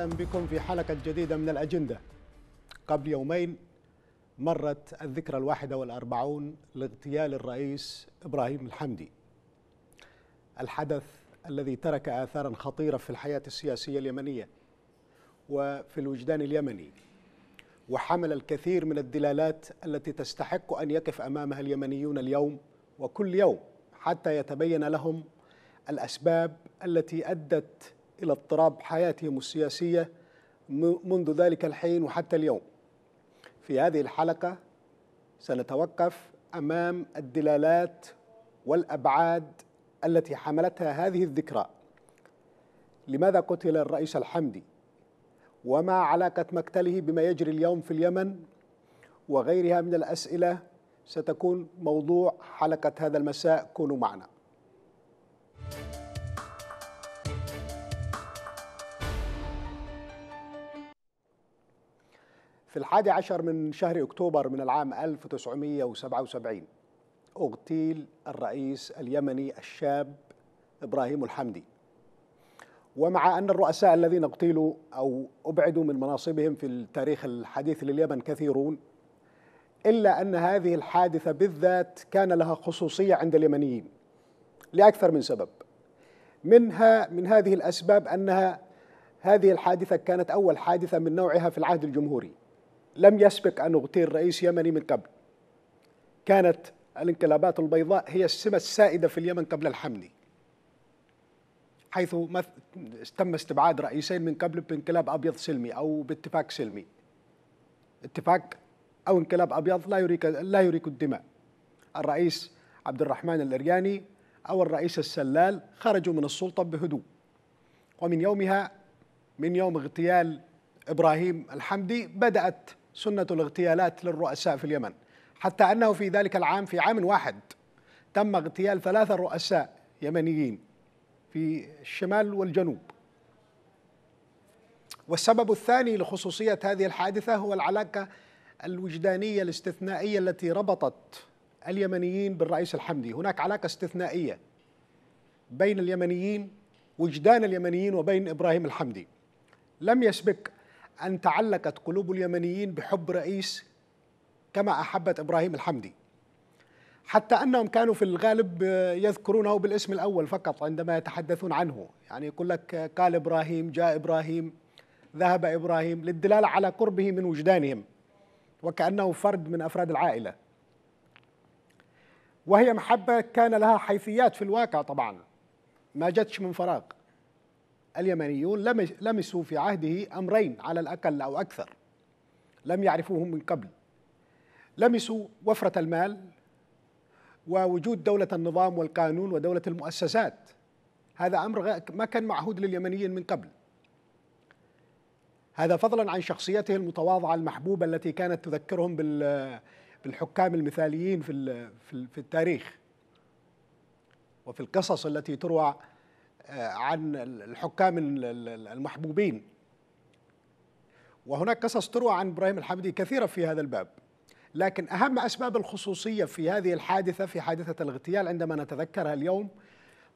اهلا بكم في حلقه جديده من الاجنده. قبل يومين مرت الذكرى الواحده والاربعون لاغتيال الرئيس ابراهيم الحمدي. الحدث الذي ترك اثارا خطيره في الحياه السياسيه اليمنيه وفي الوجدان اليمني وحمل الكثير من الدلالات التي تستحق ان يقف امامها اليمنيون اليوم وكل يوم حتى يتبين لهم الاسباب التي ادت إلى اضطراب حياتهم السياسية منذ ذلك الحين وحتى اليوم في هذه الحلقة سنتوقف أمام الدلالات والأبعاد التي حملتها هذه الذكرى لماذا قتل الرئيس الحمدي وما علاقة مقتله بما يجري اليوم في اليمن وغيرها من الأسئلة ستكون موضوع حلقة هذا المساء كونوا معنا في الحادي عشر من شهر أكتوبر من العام 1977 اغتيل الرئيس اليمني الشاب إبراهيم الحمدي ومع أن الرؤساء الذين اغتيلوا أو أبعدوا من مناصبهم في التاريخ الحديث لليمن كثيرون إلا أن هذه الحادثة بالذات كان لها خصوصية عند اليمنيين لأكثر من سبب منها من هذه الأسباب أنها هذه الحادثة كانت أول حادثة من نوعها في العهد الجمهوري لم يسبق أن اغتيل رئيس يمني من قبل كانت الانقلابات البيضاء هي السمة السائدة في اليمن قبل الحمني حيث تم استبعاد رئيسين من قبل بانقلاب أبيض سلمي أو باتفاق سلمي اتفاق أو انقلاب أبيض لا يريك لا يريك الدماء الرئيس عبد الرحمن الإرياني أو الرئيس السلال خرجوا من السلطة بهدوء ومن يومها من يوم اغتيال إبراهيم الحمدي بدأت سنة الاغتيالات للرؤساء في اليمن حتى أنه في ذلك العام في عام واحد تم اغتيال ثلاثة رؤساء يمنيين في الشمال والجنوب والسبب الثاني لخصوصية هذه الحادثة هو العلاقة الوجدانية الاستثنائية التي ربطت اليمنيين بالرئيس الحمدي هناك علاقة استثنائية بين اليمنيين وجدان اليمنيين وبين إبراهيم الحمدي لم يسبق أن تعلقت قلوب اليمنيين بحب رئيس كما أحبت إبراهيم الحمدي حتى أنهم كانوا في الغالب يذكرونه بالاسم الأول فقط عندما يتحدثون عنه يعني يقول لك قال إبراهيم جاء إبراهيم ذهب إبراهيم للدلالة على قربه من وجدانهم وكأنه فرد من أفراد العائلة وهي محبة كان لها حيثيات في الواقع طبعا ما جتش من فراغ اليمنيون لمسوا في عهده أمرين على الأقل أو أكثر لم يعرفوهم من قبل لمسوا وفرة المال ووجود دولة النظام والقانون ودولة المؤسسات هذا أمر ما كان معهود لليمنيين من قبل هذا فضلا عن شخصيته المتواضعة المحبوبة التي كانت تذكرهم بالحكام المثاليين في التاريخ وفي القصص التي تروى آه، عن الحكام المحبوبين وهناك قصص تروى عن إبراهيم الحمدي كثيرة في هذا الباب لكن أهم أسباب الخصوصية في هذه الحادثة في حادثة الاغتيال عندما نتذكرها اليوم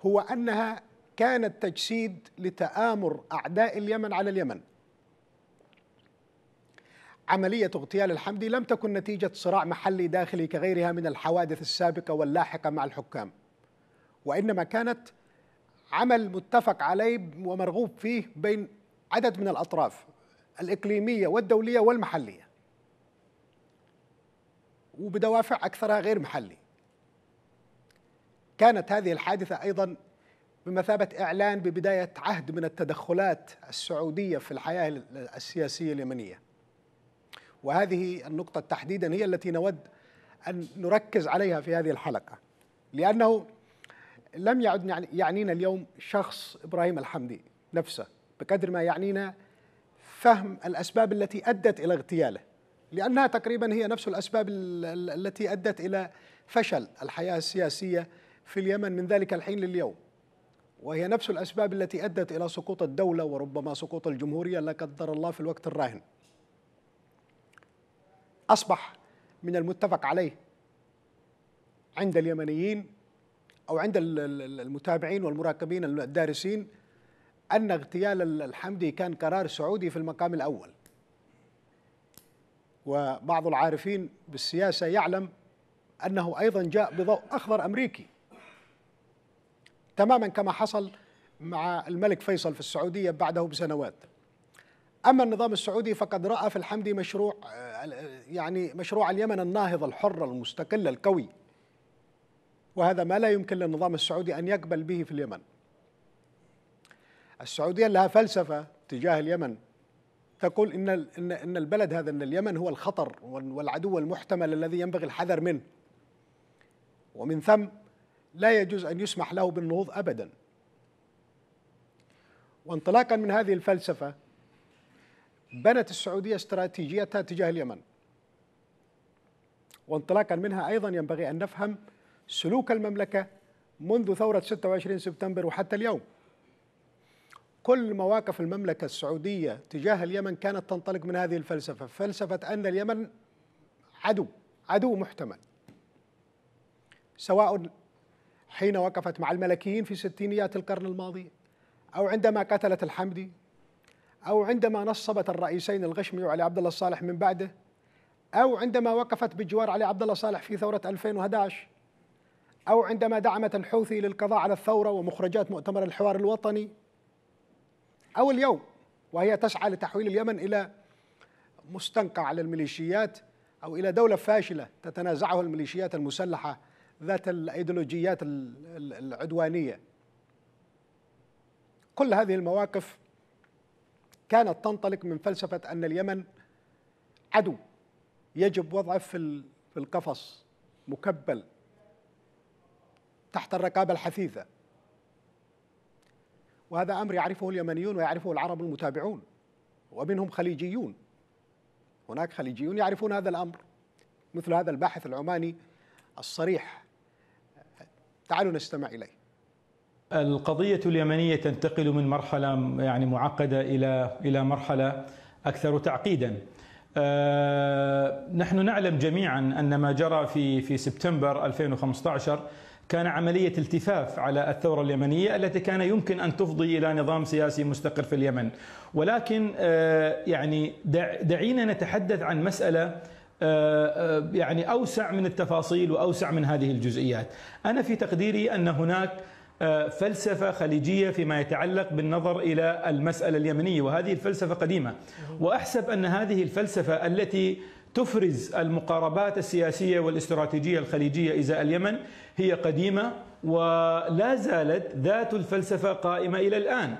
هو أنها كانت تجسيد لتآمر أعداء اليمن على اليمن عملية اغتيال الحمدي لم تكن نتيجة صراع محلي داخلي كغيرها من الحوادث السابقة واللاحقة مع الحكام وإنما كانت عمل متفق عليه ومرغوب فيه بين عدد من الأطراف الإقليمية والدولية والمحلية وبدوافع أكثرها غير محلي كانت هذه الحادثة أيضا بمثابة إعلان ببداية عهد من التدخلات السعودية في الحياة السياسية اليمنية وهذه النقطة تحديدا هي التي نود أن نركز عليها في هذه الحلقة لأنه لم يعد يعني- يعنينا اليوم شخص ابراهيم الحمدي نفسه بقدر ما يعنينا فهم الاسباب التي ادت الى اغتياله لانها تقريبا هي نفس الاسباب التي ادت الى فشل الحياه السياسيه في اليمن من ذلك الحين لليوم وهي نفس الاسباب التي ادت الى سقوط الدوله وربما سقوط الجمهوريه لا قدر الله في الوقت الراهن اصبح من المتفق عليه عند اليمنيين او عند المتابعين والمراقبين الدارسين ان اغتيال الحمدي كان قرار سعودي في المقام الاول وبعض العارفين بالسياسه يعلم انه ايضا جاء بضوء اخضر امريكي تماما كما حصل مع الملك فيصل في السعوديه بعده بسنوات اما النظام السعودي فقد راى في الحمدي مشروع آه، يعني مشروع اليمن الناهض الحر المستقل القوي وهذا ما لا يمكن للنظام السعودي أن يقبل به في اليمن السعودية لها فلسفة تجاه اليمن تقول إن, إن, إن البلد هذا إن اليمن هو الخطر والعدو المحتمل الذي ينبغي الحذر منه ومن ثم لا يجوز أن يسمح له بالنهوض أبدا وانطلاقا من هذه الفلسفة بنت السعودية استراتيجيتها تجاه اليمن وانطلاقا منها أيضا ينبغي أن نفهم سلوك المملكة منذ ثورة 26 سبتمبر وحتى اليوم كل مواقف المملكة السعودية تجاه اليمن كانت تنطلق من هذه الفلسفة فلسفة أن اليمن عدو عدو محتمل سواء حين وقفت مع الملكيين في ستينيات القرن الماضي أو عندما قتلت الحمدي أو عندما نصبت الرئيسين الغشمي وعلي عبد الله الصالح من بعده أو عندما وقفت بجوار علي عبد الله صالح في ثورة 2011 أو عندما دعمت الحوثي للقضاء على الثورة ومخرجات مؤتمر الحوار الوطني أو اليوم وهي تسعى لتحويل اليمن إلى مستنقع للميليشيات أو إلى دولة فاشلة تتنازعه الميليشيات المسلحة ذات الأيديولوجيات العدوانية كل هذه المواقف كانت تنطلق من فلسفة أن اليمن عدو يجب وضعه في القفص مكبل تحت الرقابة الحثيثة وهذا أمر يعرفه اليمنيون ويعرفه العرب المتابعون ومنهم خليجيون هناك خليجيون يعرفون هذا الأمر مثل هذا الباحث العماني الصريح تعالوا نستمع إليه القضية اليمنية تنتقل من مرحلة يعني معقدة إلى إلى مرحلة أكثر تعقيدا. آه، نحن نعلم جميعا أن ما جرى في في سبتمبر 2015 كان عملية التفاف على الثورة اليمنية التي كان يمكن أن تفضي إلى نظام سياسي مستقر في اليمن ولكن آه، يعني دعينا نتحدث عن مسألة آه، آه، يعني أوسع من التفاصيل وأوسع من هذه الجزئيات أنا في تقديري أن هناك فلسفه خليجيه فيما يتعلق بالنظر الى المساله اليمنيه وهذه الفلسفه قديمه واحسب ان هذه الفلسفه التي تفرز المقاربات السياسيه والاستراتيجيه الخليجيه ازاء اليمن هي قديمه ولا زالت ذات الفلسفه قائمه الى الان.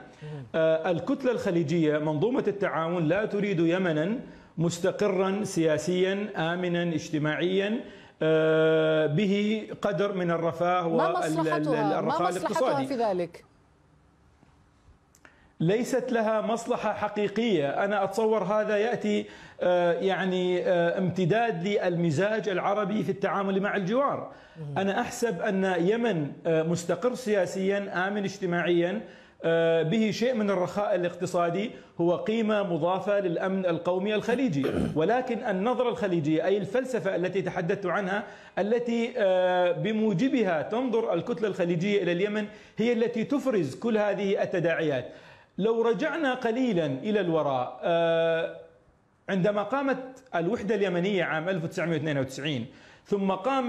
آه، الكتله الخليجيه منظومه التعاون لا تريد يمنا مستقرا سياسيا امنا اجتماعيا آه، به قدر من الرفاه والرفاه الاقتصادي. ما مصلحتها في ذلك؟ ليست لها مصلحة حقيقية أنا أتصور هذا يأتي آه، يعني آه، امتداد للمزاج العربي في التعامل مع الجوار أنا أحسب أن يمن آه، مستقر سياسيا آمن اجتماعيا به شيء من الرخاء الاقتصادي هو قيمة مضافة للأمن القومي الخليجي ولكن النظرة الخليجية أي الفلسفة التي تحدثت عنها التي بموجبها تنظر الكتلة الخليجية إلى اليمن هي التي تفرز كل هذه التداعيات لو رجعنا قليلا الى الوراء آه، عندما قامت الوحده اليمنيه عام 1992 ثم قام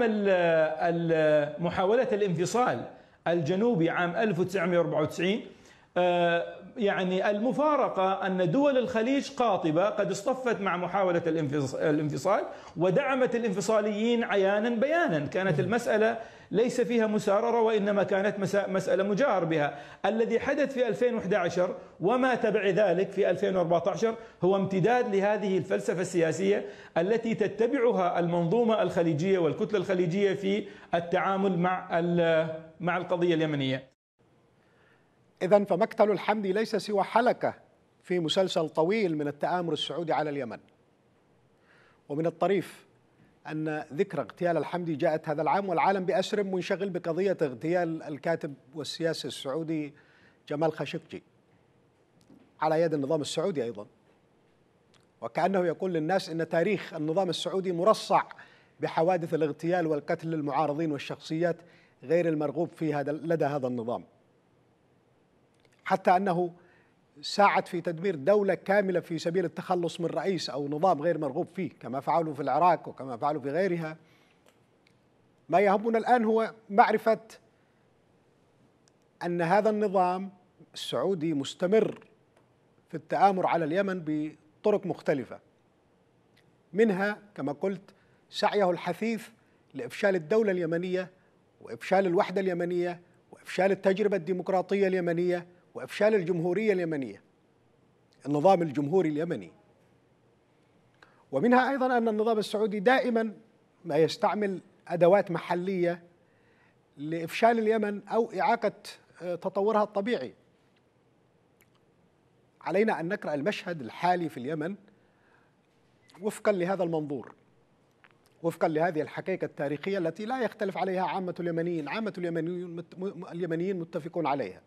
محاوله الانفصال الجنوبي عام 1994 آه، يعني المفارقة أن دول الخليج قاطبة قد اصطفت مع محاولة الانفصال ودعمت الانفصاليين عيانا بيانا كانت المسألة ليس فيها مساررة وإنما كانت مسألة مجاهر بها الذي حدث في 2011 وما تبع ذلك في 2014 هو امتداد لهذه الفلسفة السياسية التي تتبعها المنظومة الخليجية والكتلة الخليجية في التعامل مع مع القضية اليمنية إذا فمقتل الحمدي ليس سوى حلقة في مسلسل طويل من التآمر السعودي على اليمن ومن الطريف أن ذكرى اغتيال الحمدي جاءت هذا العام والعالم بأسر منشغل بقضية اغتيال الكاتب والسياسي السعودي جمال خاشقجي على يد النظام السعودي أيضا وكأنه يقول للناس أن تاريخ النظام السعودي مرصع بحوادث الاغتيال والقتل للمعارضين والشخصيات غير المرغوب فيها لدى هذا النظام حتى أنه ساعد في تدمير دولة كاملة في سبيل التخلص من رئيس أو نظام غير مرغوب فيه كما فعلوا في العراق وكما فعلوا في غيرها ما يهمنا الآن هو معرفة أن هذا النظام السعودي مستمر في التآمر على اليمن بطرق مختلفة منها كما قلت سعيه الحثيث لإفشال الدولة اليمنية وإفشال الوحدة اليمنية وإفشال التجربة الديمقراطية اليمنية وافشال الجمهوريه اليمنيه النظام الجمهوري اليمني ومنها ايضا ان النظام السعودي دائما ما يستعمل ادوات محليه لافشال اليمن او اعاقه آه، تطورها الطبيعي علينا ان نقرا المشهد الحالي في اليمن وفقا لهذا المنظور وفقا لهذه الحقيقه التاريخيه التي لا يختلف عليها عامه اليمنيين عامه اليمنيين متفقون عليها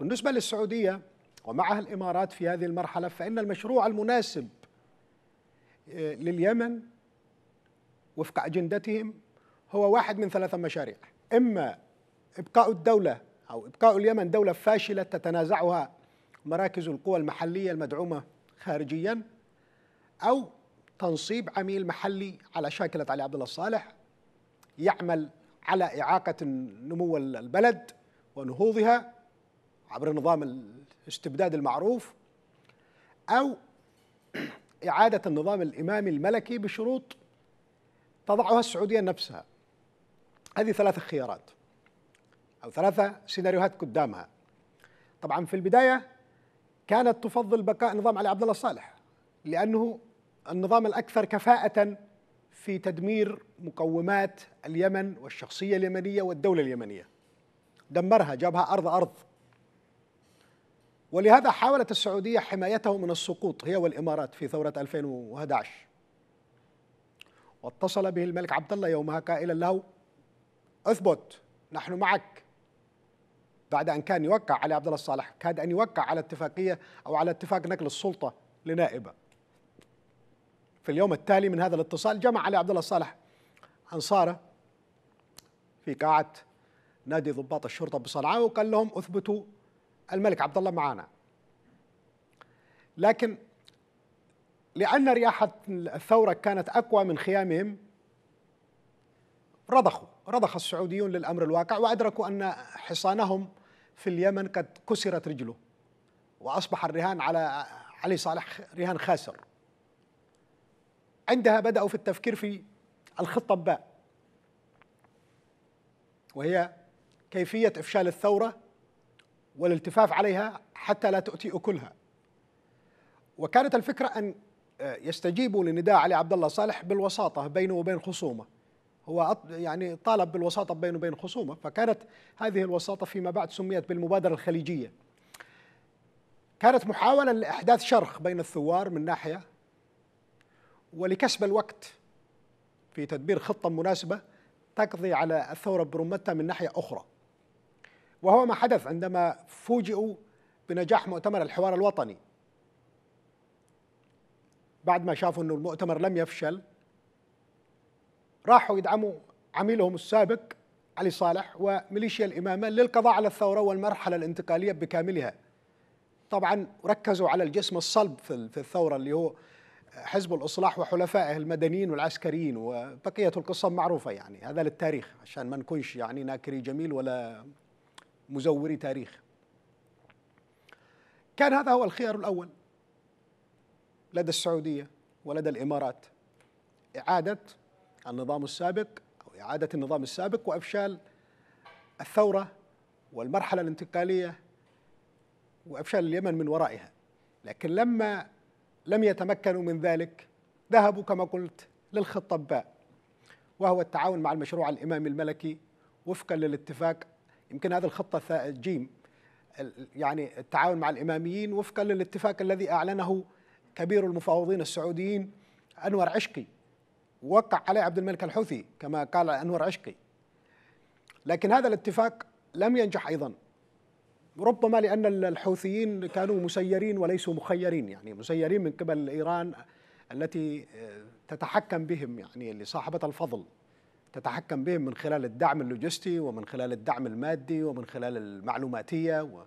بالنسبة للسعودية ومعها الإمارات في هذه المرحلة فإن المشروع المناسب آه، لليمن وفق أجندتهم هو واحد من ثلاثة مشاريع إما إبقاء الدولة أو إبقاء اليمن دولة فاشلة تتنازعها مراكز القوى المحلية المدعومة خارجيا أو تنصيب عميل محلي على شاكلة علي عبد الله الصالح يعمل على إعاقة نمو البلد ونهوضها عبر نظام الاستبداد المعروف أو إعادة النظام الإمامي الملكي بشروط تضعها السعودية نفسها هذه ثلاثة خيارات أو ثلاثة سيناريوهات قدامها طبعا في البداية كانت تفضل بقاء نظام علي عبد الله صالح لأنه النظام الأكثر كفاءة في تدمير مقومات اليمن والشخصية اليمنية والدولة اليمنية دمرها جابها أرض أرض ولهذا حاولت السعودية حمايته من السقوط هي والإمارات في ثورة 2011 واتصل به الملك عبد الله يومها قائلا له اثبت نحن معك بعد أن كان يوقع علي عبد الله الصالح كاد أن يوقع على اتفاقية أو على اتفاق نقل السلطة لنائبة في اليوم التالي من هذا الاتصال جمع علي عبد الله الصالح أنصاره في قاعة نادي ضباط الشرطة بصنعاء وقال لهم اثبتوا الملك عبد الله معانا لكن لأن رياحة الثورة كانت أقوى من خيامهم رضخوا رضخ السعوديون للأمر الواقع وأدركوا أن حصانهم في اليمن قد كسرت رجله وأصبح الرهان على علي صالح رهان خاسر عندها بدأوا في التفكير في الخطة باء وهي كيفية إفشال الثورة والالتفاف عليها حتى لا تؤتي أكلها وكانت الفكرة أن آه، يستجيبوا لنداء علي عبد الله صالح بالوساطة بينه وبين خصومه هو يعني طالب بالوساطة بينه وبين خصومه فكانت هذه الوساطة فيما بعد سميت بالمبادرة الخليجية كانت محاولة لإحداث شرخ بين الثوار من ناحية ولكسب الوقت في تدبير خطة مناسبة تقضي على الثورة برمتها من ناحية أخرى وهو ما حدث عندما فوجئوا بنجاح مؤتمر الحوار الوطني بعد ما شافوا أن المؤتمر لم يفشل راحوا يدعموا عميلهم السابق علي صالح وميليشيا الإمامة للقضاء على الثورة والمرحلة الانتقالية بكاملها طبعا ركزوا على الجسم الصلب في الثورة اللي هو حزب الإصلاح وحلفائه المدنيين والعسكريين وبقية القصة معروفة يعني هذا للتاريخ عشان ما نكونش يعني ناكري جميل ولا مزوري تاريخ كان هذا هو الخيار الأول لدى السعودية ولدى الإمارات إعادة النظام السابق أو إعادة النظام السابق وإفشال الثورة والمرحلة الانتقالية وإفشال اليمن من ورائها لكن لما لم يتمكنوا من ذلك ذهبوا كما قلت للخطباء وهو التعاون مع المشروع الإمامي الملكي وفقا للاتفاق يمكن هذه الخطة جيم يعني التعاون مع الإماميين وفقا للاتفاق الذي أعلنه كبير المفاوضين السعوديين أنور عشقي وقع عليه عبد الملك الحوثي كما قال أنور عشقي لكن هذا الاتفاق لم ينجح أيضا ربما لأن الحوثيين كانوا مسيرين وليسوا مخيرين يعني مسيرين من قبل إيران التي آه، تتحكم بهم يعني صاحبة الفضل تتحكم بهم من خلال الدعم اللوجستي ومن خلال الدعم المادي ومن خلال المعلوماتية و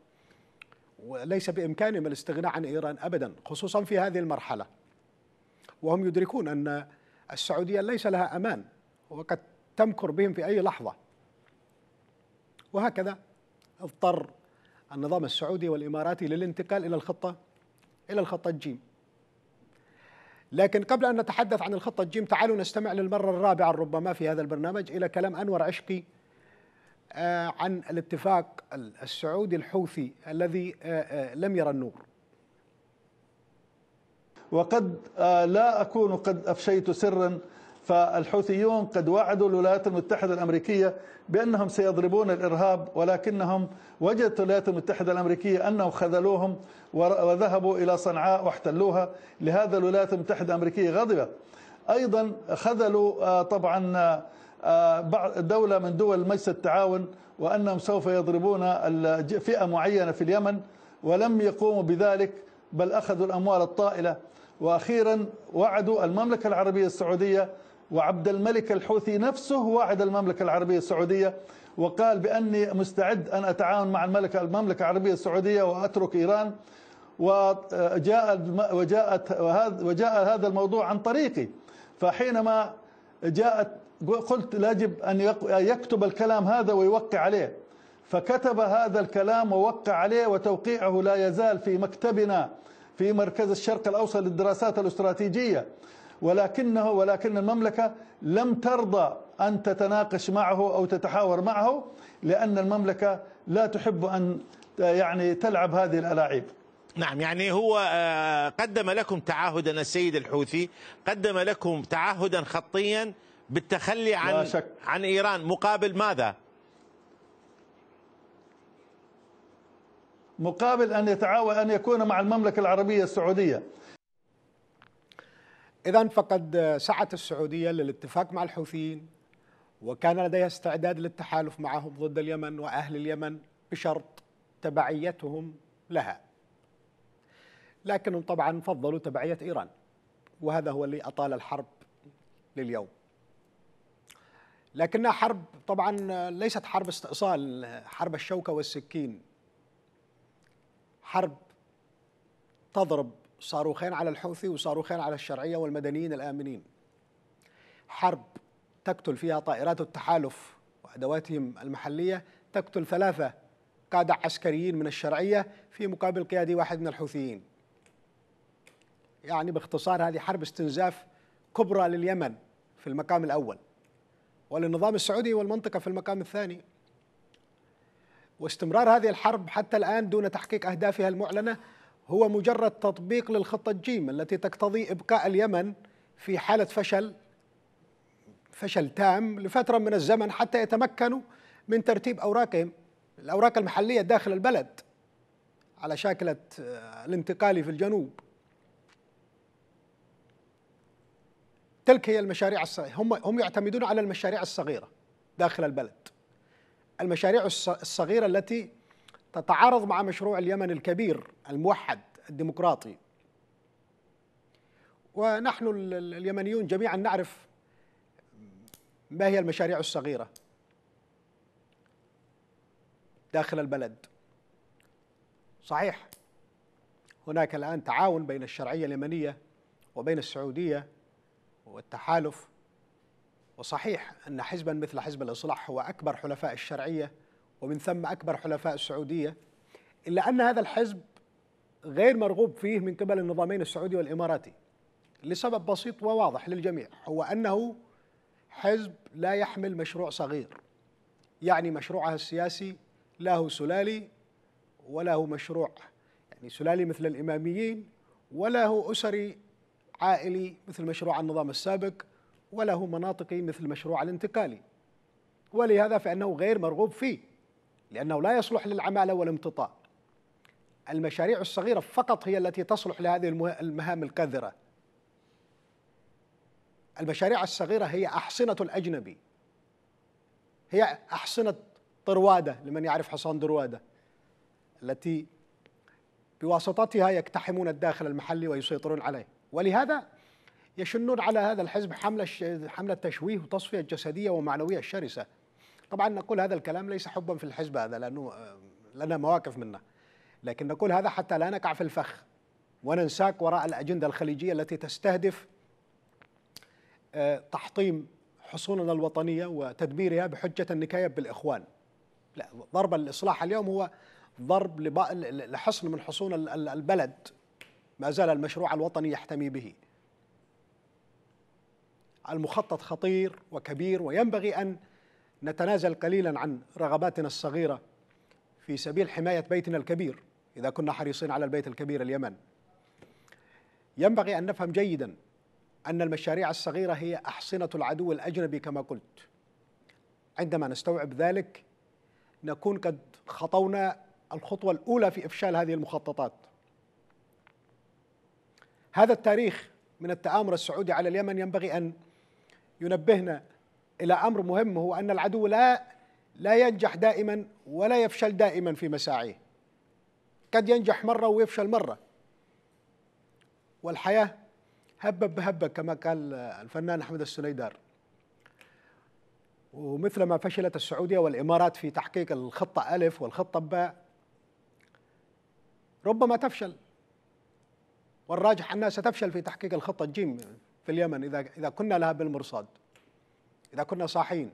وليس بإمكانهم الاستغناء عن إيران أبدا خصوصا في هذه المرحلة وهم يدركون أن السعودية ليس لها أمان وقد تمكر بهم في أي لحظة وهكذا اضطر النظام السعودي والإماراتي للانتقال إلى الخطة إلى الخطة الجيم لكن قبل أن نتحدث عن الخطة الجيم تعالوا نستمع للمرة الرابعة ربما في هذا البرنامج إلى كلام أنور عشقي آه، عن الاتفاق السعودي الحوثي الذي آه، آه، لم يرى النور وقد لا أكون قد أفشيت سرا فالحوثيون قد وعدوا الولايات المتحدة الأمريكية بأنهم سيضربون الإرهاب ولكنهم وجدت الولايات المتحدة الأمريكية أنهم خذلوهم وذهبوا إلى صنعاء واحتلوها لهذا الولايات المتحدة الأمريكية غضبت أيضا خذلوا آه، طبعا آه، دولة من دول مجلس التعاون وأنهم سوف يضربون فئة معينة في اليمن ولم يقوموا بذلك بل أخذوا الأموال الطائلة وأخيرا وعدوا المملكة العربية السعودية وعبد الملك الحوثي نفسه واعد المملكة العربية السعودية وقال بأني مستعد أن أتعاون مع الملكة المملكة العربية السعودية وأترك إيران وجاء وجاءت وجاء هذا الموضوع عن طريقي فحينما جاءت قلت لاجب أن يكتب الكلام هذا ويوقع عليه فكتب هذا الكلام ووقع عليه وتوقيعه لا يزال في مكتبنا في مركز الشرق الأوسط للدراسات الاستراتيجية ولكنه ولكن المملكة لم ترضى أن تتناقش معه أو تتحاور معه لأن المملكة لا تحب أن يعني تلعب هذه الألاعيب نعم يعني هو آه، قدم لكم تعهدا السيد الحوثي قدم لكم تعهدا خطيا بالتخلي عن عن إيران مقابل ماذا؟ مقابل أن يتعاون أن يكون مع المملكة العربية السعودية إذا فقد سعت السعودية للاتفاق مع الحوثيين وكان لديها استعداد للتحالف معهم ضد اليمن وأهل اليمن بشرط تبعيتهم لها لكنهم طبعا فضلوا تبعية إيران وهذا هو اللي أطال الحرب لليوم لكنها حرب طبعا ليست حرب استئصال حرب الشوكة والسكين حرب تضرب صاروخين على الحوثي وصاروخين على الشرعية والمدنيين الآمنين حرب تقتل فيها طائرات التحالف وأدواتهم المحلية تقتل ثلاثة قادة عسكريين من الشرعية في مقابل قيادي واحد من الحوثيين يعني باختصار هذه حرب استنزاف كبرى لليمن في المقام الأول وللنظام السعودي والمنطقة في المقام الثاني واستمرار هذه الحرب حتى الآن دون تحقيق أهدافها المعلنة هو مجرد تطبيق للخطة الجيم التي تقتضي إبقاء اليمن في حالة فشل فشل تام لفترة من الزمن حتى يتمكنوا من ترتيب أوراقهم الأوراق المحلية داخل البلد على شاكلة آه، الانتقالي في الجنوب تلك هي المشاريع الصغيرة هم هم يعتمدون على المشاريع الصغيرة داخل البلد المشاريع الصغيرة التي تتعارض مع مشروع اليمن الكبير الموحد الديمقراطي ونحن اليمنيون جميعا نعرف ما هي المشاريع الصغيرة داخل البلد صحيح هناك الآن تعاون بين الشرعية اليمنية وبين السعودية والتحالف وصحيح أن حزبا مثل حزب الإصلاح هو أكبر حلفاء الشرعية ومن ثم أكبر حلفاء السعودية إلا أن هذا الحزب غير مرغوب فيه من قبل النظامين السعودي والإماراتي لسبب بسيط وواضح للجميع هو أنه حزب لا يحمل مشروع صغير يعني مشروعه السياسي لا هو سلالي ولا هو مشروع يعني سلالي مثل الإماميين ولا هو أسري عائلي مثل مشروع النظام السابق ولا هو مناطقي مثل مشروع الانتقالي ولهذا فإنه غير مرغوب فيه لأنه لا يصلح للعمالة والامتطاء المشاريع الصغيرة فقط هي التي تصلح لهذه المهام القذرة المشاريع الصغيرة هي أحصنة الأجنبي هي أحصنة طروادة لمن يعرف حصان دروادة التي بواسطتها يقتحمون الداخل المحلي ويسيطرون عليه ولهذا يشنون على هذا الحزب حملة حملة تشويه وتصفية جسدية ومعنوية شرسة طبعا نقول هذا الكلام ليس حبا في الحزب هذا لانه آه، لنا مواقف منه لكن نقول هذا حتى لا نقع في الفخ وننساك وراء الاجنده الخليجيه التي تستهدف آه، تحطيم حصوننا الوطنيه وتدميرها بحجه النكايه بالاخوان لا ضرب الاصلاح اليوم هو ضرب لحصن من حصون البلد ما زال المشروع الوطني يحتمي به المخطط خطير وكبير وينبغي ان نتنازل قليلا عن رغباتنا الصغيرة في سبيل حماية بيتنا الكبير إذا كنا حريصين على البيت الكبير اليمن ينبغي أن نفهم جيدا أن المشاريع الصغيرة هي أحصنة العدو الأجنبي كما قلت عندما نستوعب ذلك نكون قد خطونا الخطوة الأولى في إفشال هذه المخططات هذا التاريخ من التآمر السعودي على اليمن ينبغي أن ينبهنا الى امر مهم هو ان العدو لا لا ينجح دائما ولا يفشل دائما في مساعيه قد ينجح مره ويفشل مره والحياه هبه بهبه كما قال الفنان احمد السنيدار ومثلما فشلت السعوديه والامارات في تحقيق الخطه الف والخطه باء ربما تفشل والراجح انها ستفشل في تحقيق الخطه الجيم في اليمن اذا اذا كنا لها بالمرصاد إذا كنا صاحين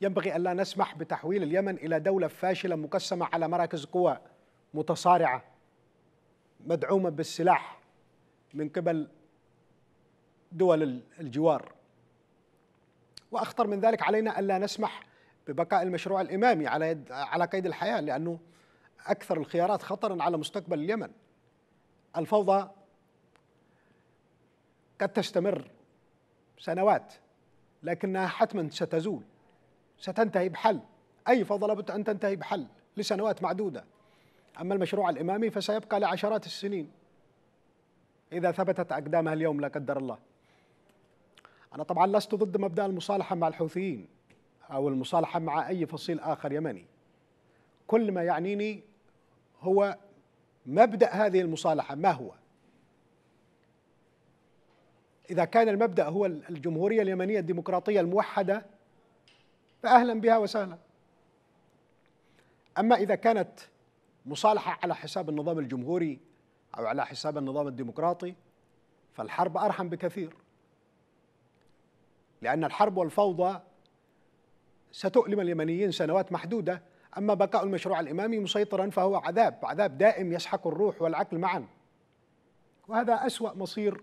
ينبغي أن لا نسمح بتحويل اليمن إلى دولة فاشلة مقسمة على مراكز قوى متصارعة مدعومة بالسلاح من قبل دول الجوار وأخطر من ذلك علينا ألا نسمح ببقاء المشروع الإمامي على يد على قيد الحياة لأنه أكثر الخيارات خطرا على مستقبل اليمن الفوضى قد تستمر سنوات لكنها حتما ستزول ستنتهي بحل أي لابد أن تنتهي بحل لسنوات معدودة أما المشروع الإمامي فسيبقى لعشرات السنين إذا ثبتت أقدامها اليوم لا قدر الله أنا طبعا لست ضد مبدأ المصالحة مع الحوثيين أو المصالحة مع أي فصيل آخر يمني كل ما يعنيني هو مبدأ هذه المصالحة ما هو إذا كان المبدأ هو الجمهورية اليمنية الديمقراطية الموحدة فأهلا بها وسهلا أما إذا كانت مصالحة على حساب النظام الجمهوري أو على حساب النظام الديمقراطي فالحرب أرحم بكثير لأن الحرب والفوضى ستؤلم اليمنيين سنوات محدودة أما بقاء المشروع الإمامي مسيطرا فهو عذاب عذاب دائم يسحق الروح والعقل معا وهذا أسوأ مصير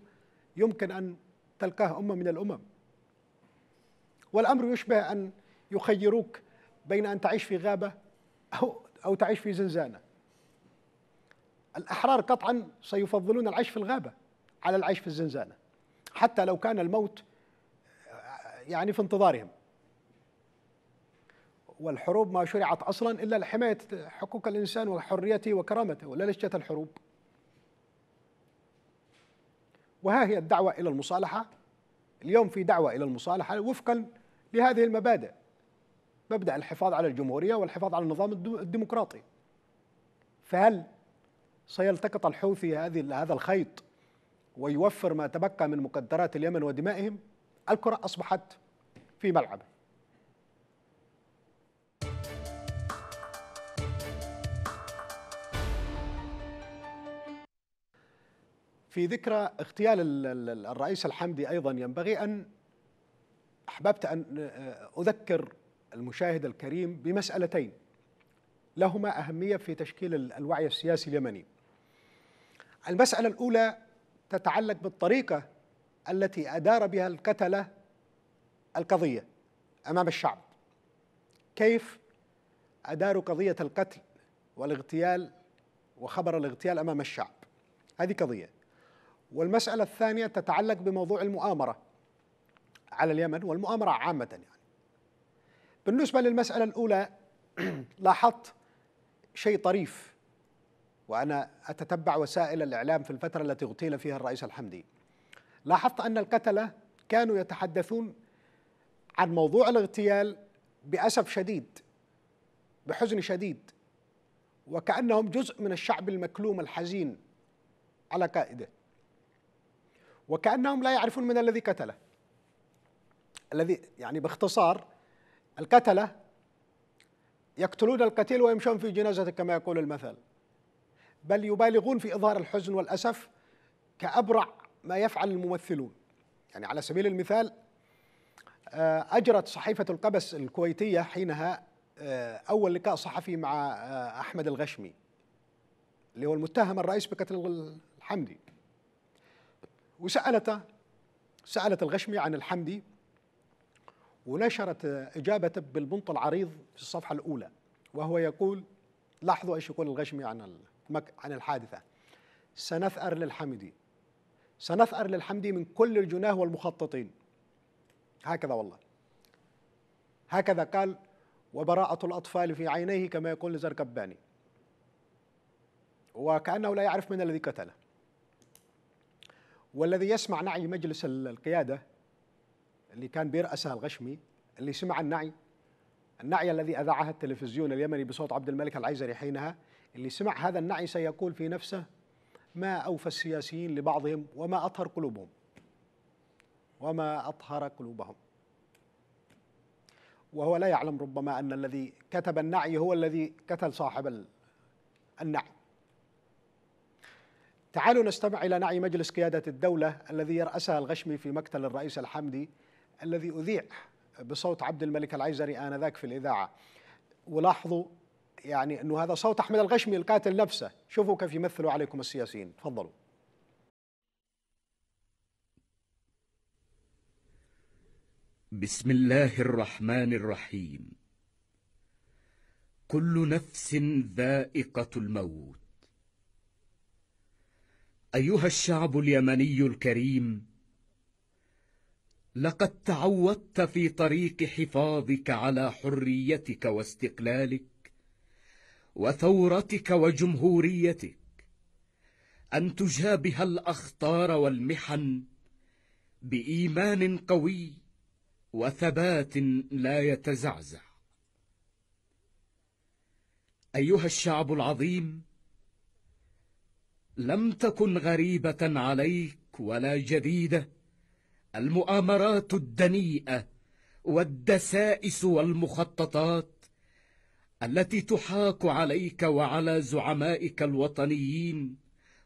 يمكن أن تلقاه أمة من الأمم والأمر يشبه أن يخيروك بين أن تعيش في غابة أو, أو تعيش في زنزانة الأحرار قطعا سيفضلون العيش في الغابة على العيش في الزنزانة حتى لو كان الموت يعني في انتظارهم والحروب ما شرعت أصلا إلا لحماية حقوق الإنسان وحريته وكرامته ولا ليش جت الحروب وها هي الدعوة إلى المصالحة اليوم في دعوة إلى المصالحة وفقا لهذه المبادئ مبدأ الحفاظ على الجمهورية والحفاظ على النظام الديمقراطي فهل سيلتقط الحوثي هذه هذا الخيط ويوفر ما تبقى من مقدرات اليمن ودمائهم الكرة أصبحت في ملعبه في ذكرى اغتيال الرئيس الحمدي ايضا ينبغي ان احببت ان آه، اذكر المشاهد الكريم بمسالتين لهما اهميه في تشكيل الوعي السياسي اليمني. المساله الاولى تتعلق بالطريقه التي ادار بها الكتله القضيه امام الشعب. كيف اداروا قضيه القتل والاغتيال وخبر الاغتيال امام الشعب. هذه قضيه. والمسألة الثانية تتعلق بموضوع المؤامرة على اليمن والمؤامرة عامة يعني بالنسبة للمسألة الأولى لاحظت شيء طريف وأنا أتتبع وسائل الإعلام في الفترة التي اغتيل فيها الرئيس الحمدي لاحظت أن القتلة كانوا يتحدثون عن موضوع الاغتيال بأسف شديد بحزن شديد وكأنهم جزء من الشعب المكلوم الحزين على قائده وكأنهم لا يعرفون من الذي قتله الذي يعني باختصار القتلة يقتلون القتيل ويمشون في جنازته كما يقول المثل بل يبالغون في إظهار الحزن والأسف كأبرع ما يفعل الممثلون يعني على سبيل المثال آه، أجرت صحيفة القبس الكويتية حينها آه، أول لقاء صحفي مع آه، أحمد الغشمي اللي هو المتهم الرئيس بقتل الحمدي وسألت سألت الغشمي عن الحمدي ونشرت إجابته بالبنط العريض في الصفحة الأولى وهو يقول لاحظوا ايش يقول الغشمي عن عن الحادثه سنثأر للحمدي سنثأر للحمدي من كل الجناه والمخططين هكذا والله هكذا قال وبراءة الأطفال في عينيه كما يقول كباني وكأنه لا يعرف من الذي قتله والذي يسمع نعي مجلس القيادة اللي كان بيرأسها الغشمي اللي سمع النعي النعي الذي أذاعها التلفزيون اليمني بصوت عبد الملك العيزري حينها اللي سمع هذا النعي سيقول في نفسه ما أوفى السياسيين لبعضهم وما أطهر قلوبهم وما أطهر قلوبهم وهو لا يعلم ربما أن الذي كتب النعي هو الذي قتل صاحب النعي تعالوا نستمع إلى نعي مجلس قيادة الدولة الذي يرأسها الغشمي في مقتل الرئيس الحمدي الذي أذيع بصوت عبد الملك العيزري آنذاك في الإذاعة ولاحظوا يعني أنه هذا صوت أحمد الغشمي القاتل نفسه شوفوا كيف يمثلوا عليكم السياسيين تفضلوا بسم الله الرحمن الرحيم كل نفس ذائقة الموت أيها الشعب اليمني الكريم لقد تعودت في طريق حفاظك على حريتك واستقلالك وثورتك وجمهوريتك أن تجابه الأخطار والمحن بإيمان قوي وثبات لا يتزعزع أيها الشعب العظيم لم تكن غريبة عليك ولا جديدة المؤامرات الدنيئة والدسائس والمخططات التي تحاك عليك وعلى زعمائك الوطنيين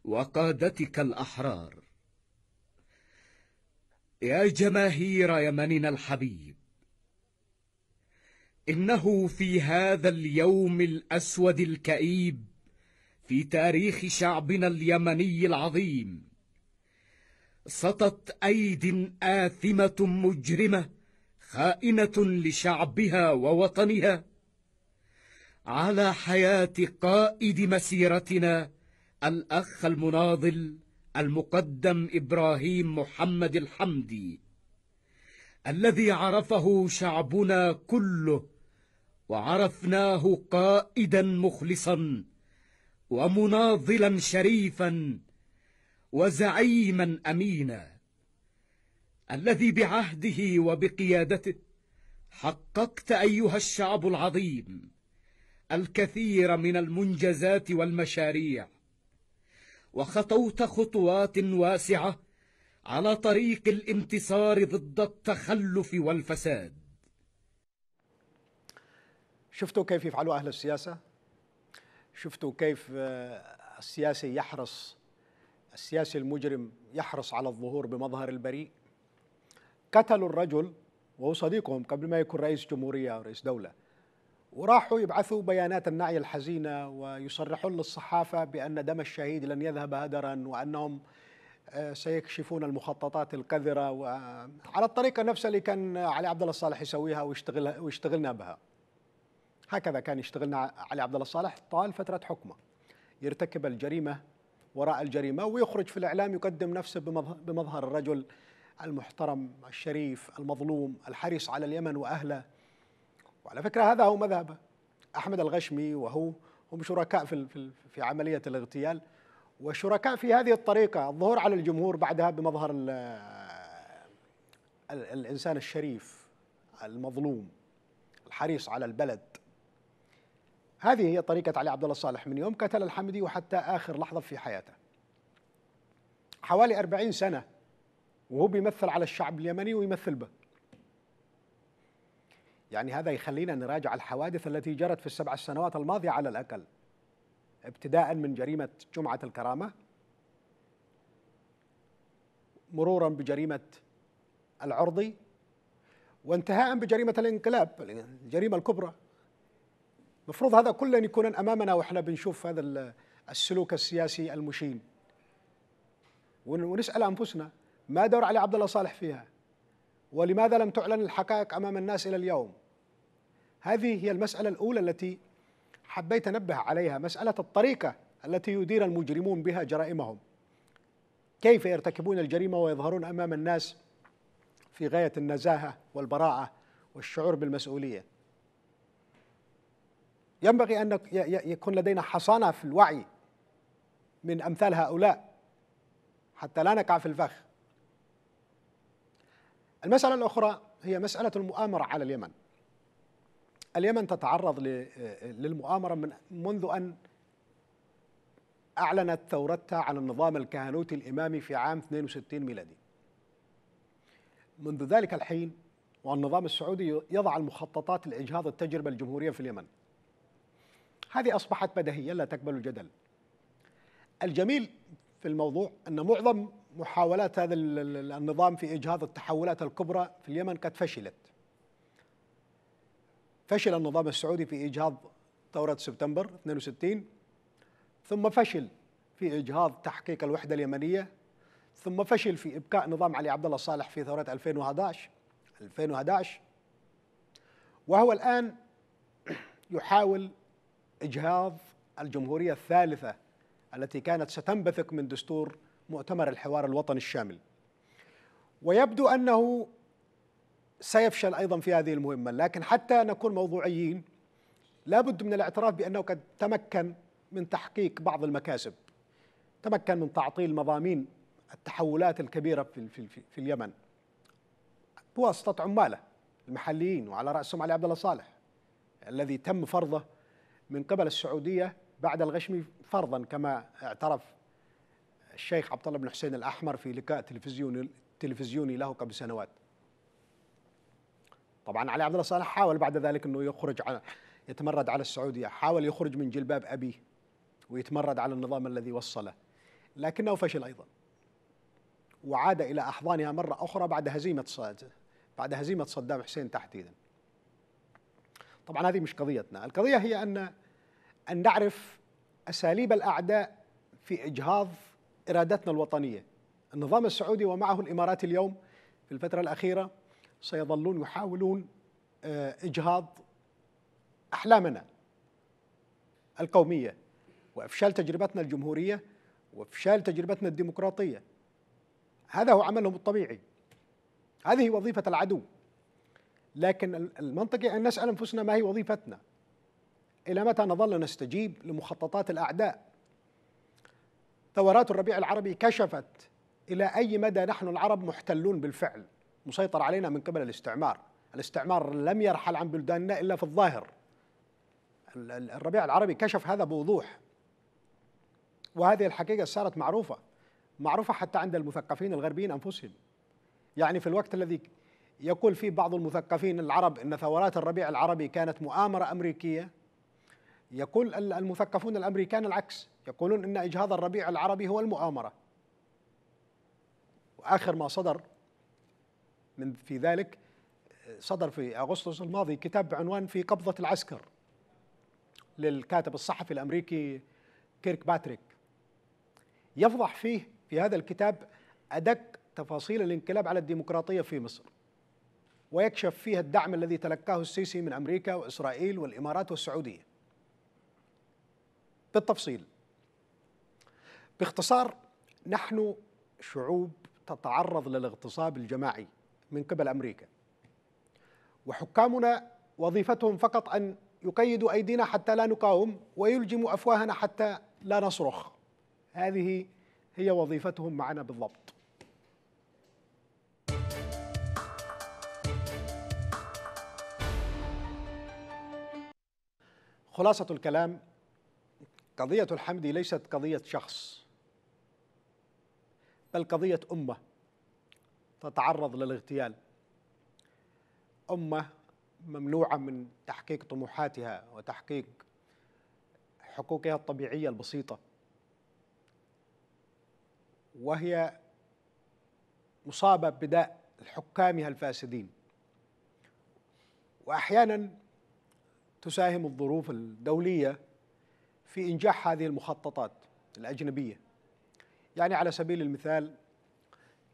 وقادتك الأحرار يا جماهير يمننا الحبيب إنه في هذا اليوم الأسود الكئيب في تاريخ شعبنا اليمني العظيم سطت أيد آثمة مجرمة خائنة لشعبها ووطنها على حياة قائد مسيرتنا الأخ المناضل المقدم إبراهيم محمد الحمدي الذي عرفه شعبنا كله وعرفناه قائدا مخلصا ومناضلا شريفا وزعيما أمينا الذي بعهده وبقيادته حققت أيها الشعب العظيم الكثير من المنجزات والمشاريع وخطوت خطوات واسعة على طريق الانتصار ضد التخلف والفساد شفتوا كيف يفعلوا أهل السياسة؟ شفتوا كيف آه، السياسي يحرص السياسي المجرم يحرص على الظهور بمظهر البريء قتلوا الرجل وهو صديقهم قبل ما يكون رئيس جمهورية أو رئيس دولة وراحوا يبعثوا بيانات النعي الحزينة ويصرحون للصحافة بأن دم الشهيد لن يذهب هدرا وأنهم آه، سيكشفون المخططات القذرة آه، على الطريقة نفسها اللي كان علي عبد الله الصالح يسويها ويشتغل ويشتغلنا بها هكذا كان يشتغلنا علي عبد الله صالح طال فترة حكمه يرتكب الجريمة وراء الجريمة ويخرج في الإعلام يقدم نفسه بمظهر الرجل المحترم الشريف المظلوم الحريص على اليمن وأهله وعلى فكرة هذا هو مذهبه أحمد الغشمي وهو هم شركاء في في عملية الاغتيال وشركاء في هذه الطريقة الظهور على الجمهور بعدها بمظهر الـ الـ الإنسان الشريف المظلوم الحريص على البلد هذه هي طريقة علي عبد الله صالح من يوم قتل الحمدي وحتى آخر لحظة في حياته حوالي أربعين سنة وهو بيمثل على الشعب اليمني ويمثل به يعني هذا يخلينا نراجع الحوادث التي جرت في السبع السنوات الماضية على الأقل ابتداء من جريمة جمعة الكرامة مرورا بجريمة العرضي وانتهاء بجريمة الانقلاب الجريمة الكبرى المفروض هذا كله يكون امامنا واحنا بنشوف هذا السلوك السياسي المشين ونسال انفسنا ما دور علي عبد الله صالح فيها ولماذا لم تعلن الحقائق امام الناس الى اليوم هذه هي المساله الاولى التي حبيت انبه عليها مساله الطريقه التي يدير المجرمون بها جرائمهم كيف يرتكبون الجريمه ويظهرون امام الناس في غايه النزاهه والبراعه والشعور بالمسؤوليه ينبغي أن يكون لدينا حصانة في الوعي من أمثال هؤلاء حتى لا نقع في الفخ المسألة الأخرى هي مسألة المؤامرة على اليمن اليمن تتعرض للمؤامرة من منذ أن أعلنت ثورتها على النظام الكهنوتي الإمامي في عام 62 ميلادي منذ ذلك الحين والنظام السعودي يضع المخططات لإجهاض التجربة الجمهورية في اليمن هذه أصبحت بديهية لا تقبل الجدل الجميل في الموضوع أن معظم محاولات هذا النظام في إجهاض التحولات الكبرى في اليمن قد فشلت فشل النظام السعودي في إجهاض ثورة سبتمبر 62 ثم فشل في إجهاض تحقيق الوحدة اليمنية ثم فشل في إبقاء نظام علي عبد الله صالح في ثورة 2011 2011 وهو الآن يحاول إجهاض الجمهورية الثالثة التي كانت ستنبثق من دستور مؤتمر الحوار الوطني الشامل ويبدو أنه سيفشل أيضا في هذه المهمة لكن حتى نكون موضوعيين لابد من الاعتراف بأنه قد تمكن من تحقيق بعض المكاسب تمكن من تعطيل مضامين التحولات الكبيرة في, في, في, في اليمن بواسطة عماله المحليين وعلى رأسهم علي عبد الله صالح الذي تم فرضه من قبل السعوديه بعد الغشمي فرضا كما اعترف الشيخ عبد الله بن حسين الاحمر في لقاء تلفزيوني تلفزيوني له قبل سنوات. طبعا علي عبد الله صالح حاول بعد ذلك انه يخرج على يتمرد على السعوديه، حاول يخرج من جلباب ابيه ويتمرد على النظام الذي وصله. لكنه فشل ايضا. وعاد الى احضانها مره اخرى بعد هزيمه بعد هزيمه صدام حسين تحديدا. طبعا هذه مش قضيتنا القضية هي أن أن نعرف أساليب الأعداء في إجهاض إرادتنا الوطنية النظام السعودي ومعه الإمارات اليوم في الفترة الأخيرة سيظلون يحاولون آه، إجهاض أحلامنا القومية وإفشال تجربتنا الجمهورية وإفشال تجربتنا الديمقراطية هذا هو عملهم الطبيعي هذه وظيفة العدو لكن المنطقي أن نسأل أنفسنا ما هي وظيفتنا إلى متى نظل نستجيب لمخططات الأعداء ثورات الربيع العربي كشفت إلى أي مدى نحن العرب محتلون بالفعل مسيطر علينا من قبل الاستعمار الاستعمار لم يرحل عن بلداننا إلا في الظاهر الربيع العربي كشف هذا بوضوح وهذه الحقيقة صارت معروفة معروفة حتى عند المثقفين الغربيين أنفسهم يعني في الوقت الذي يقول في بعض المثقفين العرب ان ثورات الربيع العربي كانت مؤامره امريكيه يقول المثقفون الامريكان العكس يقولون ان اجهاض الربيع العربي هو المؤامره واخر ما صدر من في ذلك صدر في اغسطس الماضي كتاب بعنوان في قبضه العسكر للكاتب الصحفي الامريكي كيرك باتريك يفضح فيه في هذا الكتاب ادق تفاصيل الانقلاب على الديمقراطيه في مصر ويكشف فيها الدعم الذي تلقاه السيسي من أمريكا وإسرائيل والإمارات والسعودية بالتفصيل باختصار نحن شعوب تتعرض للاغتصاب الجماعي من قبل أمريكا وحكامنا وظيفتهم فقط أن يقيدوا أيدينا حتى لا نقاوم ويلجموا أفواهنا حتى لا نصرخ هذه هي وظيفتهم معنا بالضبط خلاصة الكلام قضية الحمدي ليست قضية شخص بل قضية أمة تتعرض للاغتيال أمة ممنوعة من تحقيق طموحاتها وتحقيق حقوقها الطبيعية البسيطة وهي مصابة بداء حكامها الفاسدين وأحيانا تساهم الظروف الدولية في إنجاح هذه المخططات الأجنبية يعني على سبيل المثال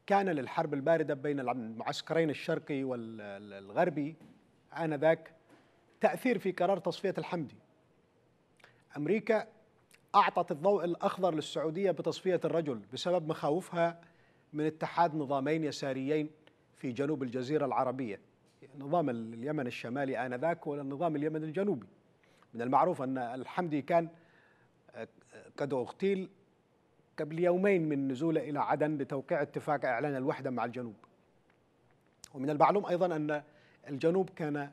كان للحرب الباردة بين المعسكرين الشرقي والغربي آنذاك تأثير في قرار تصفية الحمدي أمريكا أعطت الضوء الأخضر للسعودية بتصفية الرجل بسبب مخاوفها من اتحاد نظامين يساريين في جنوب الجزيرة العربية نظام اليمن الشمالي آنذاك ولا نظام اليمن الجنوبي من المعروف أن الحمدي كان آه، قد اغتيل قبل يومين من نزوله إلى عدن لتوقيع اتفاق إعلان الوحدة مع الجنوب ومن المعلوم أيضا أن الجنوب كان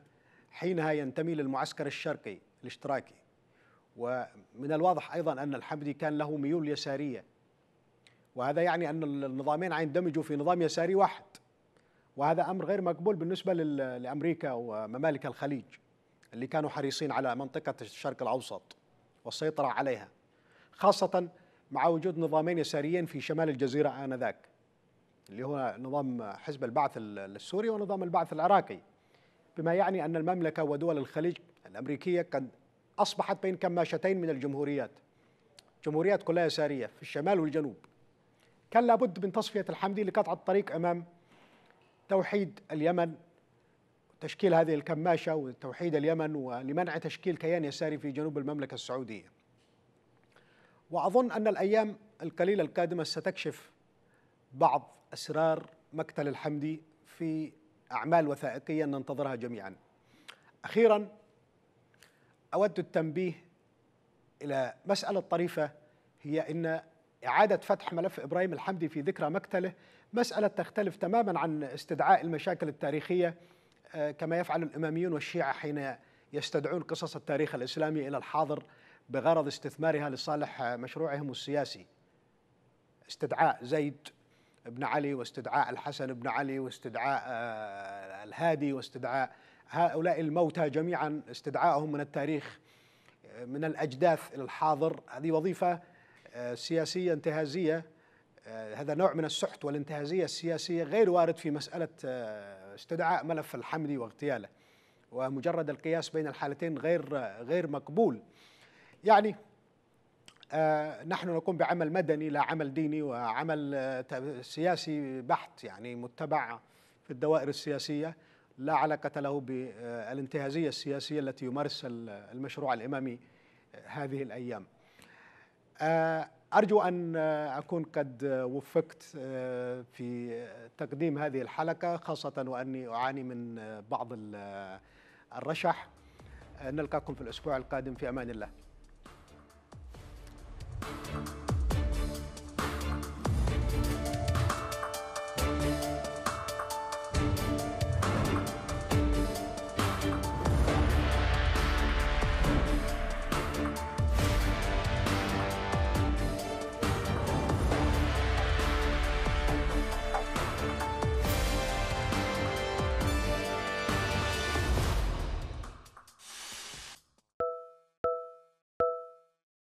حينها ينتمي للمعسكر الشرقي الاشتراكي ومن الواضح أيضا أن الحمدي كان له ميول يسارية وهذا يعني أن النظامين يندمجوا في نظام يساري واحد وهذا امر غير مقبول بالنسبه لامريكا وممالك الخليج اللي كانوا حريصين على منطقه الشرق الاوسط والسيطره عليها خاصه مع وجود نظامين يساريين في شمال الجزيره انذاك اللي هو نظام حزب البعث السوري ونظام البعث العراقي بما يعني ان المملكه ودول الخليج الامريكيه قد اصبحت بين كماشتين من الجمهوريات جمهوريات كلها يساريه في الشمال والجنوب كان لابد من تصفيه الحمدي لقطع الطريق امام توحيد اليمن تشكيل هذه الكماشة وتوحيد اليمن ولمنع تشكيل كيان يساري في جنوب المملكة السعودية وأظن أن الأيام القليلة القادمة ستكشف بعض أسرار مقتل الحمدي في أعمال وثائقية ننتظرها جميعا أخيرا أود التنبيه إلى مسألة طريفة هي أن إعادة فتح ملف إبراهيم الحمدي في ذكرى مقتله مسألة تختلف تماما عن استدعاء المشاكل التاريخية آه، كما يفعل الإماميون والشيعة حين يستدعون قصص التاريخ الإسلامي إلى الحاضر بغرض استثمارها لصالح مشروعهم السياسي استدعاء زيد بن علي واستدعاء الحسن بن علي واستدعاء آه، الهادي واستدعاء هؤلاء الموتى جميعا استدعائهم من التاريخ آه، من الأجداث إلى الحاضر هذه وظيفة سياسية انتهازية آه، هذا نوع من السحت والانتهازية السياسية غير وارد في مسألة آه، استدعاء ملف الحمدي واغتياله ومجرد القياس بين الحالتين غير آه، غير مقبول يعني نحن نقوم بعمل مدني لا عمل ديني وعمل سياسي بحت يعني متبع في الدوائر السياسية لا علاقة له بالانتهازية السياسية التي يمارسها المشروع الإمامي هذه الأيام أرجو أن أكون قد وفقت آه، في تقديم هذه الحلقة خاصة وأني أعاني من آه، بعض آه، الرشح نلقاكم في الأسبوع القادم في أمان الله